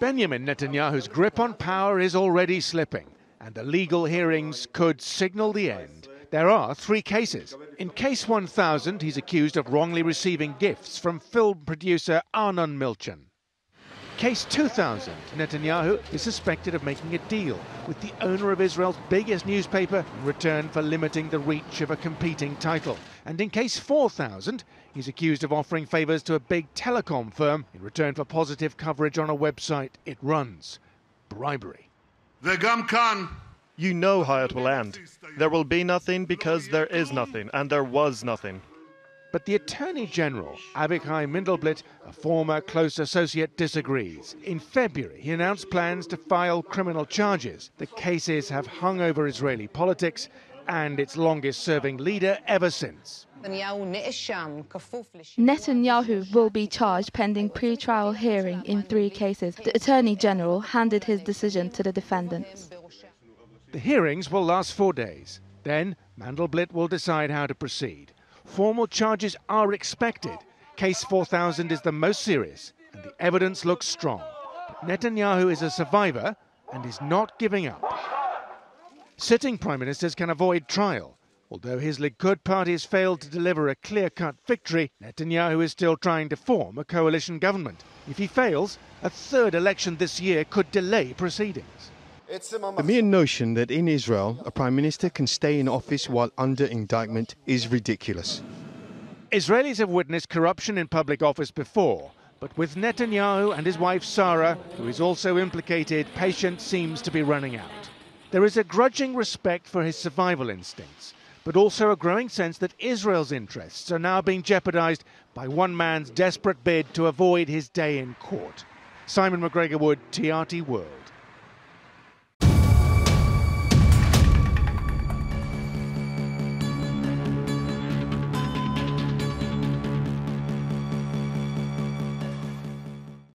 Benjamin Netanyahu's grip on power is already slipping, and the legal hearings could signal the end. There are three cases. In case 1000, he's accused of wrongly receiving gifts from film producer Arnon Milchan. Case 2000, Netanyahu is suspected of making a deal with the owner of Israel's biggest newspaper in return for limiting the reach of a competing title. And in Case 4000, he's accused of offering favors to a big telecom firm in return for positive coverage on a website it runs. Bribery. Gum כאן you know how it will end. There will be nothing because there is nothing, and there was nothing. But the Attorney General, Abichai Mindelblit, a former close associate, disagrees. In February, he announced plans to file criminal charges. The cases have hung over Israeli politics and its longest serving leader ever since. Netanyahu will be charged pending pre-trial hearing in three cases. The Attorney General handed his decision to the defendants. The hearings will last four days. Then Mandelblit will decide how to proceed formal charges are expected. Case 4000 is the most serious, and the evidence looks strong. But Netanyahu is a survivor and is not giving up. Sitting prime ministers can avoid trial. Although his Likud party has failed to deliver a clear cut victory, Netanyahu is still trying to form a coalition government. If he fails, a third election this year could delay proceedings. The mere notion that in Israel a prime minister can stay in office while under indictment is ridiculous. Israelis have witnessed corruption in public office before, but with Netanyahu and his wife Sarah, who is also implicated, patience seems to be running out. There is a grudging respect for his survival instincts, but also a growing sense that Israel's interests are now being jeopardized by one man's desperate bid to avoid his day in court. Simon McGregor Wood, TRT World.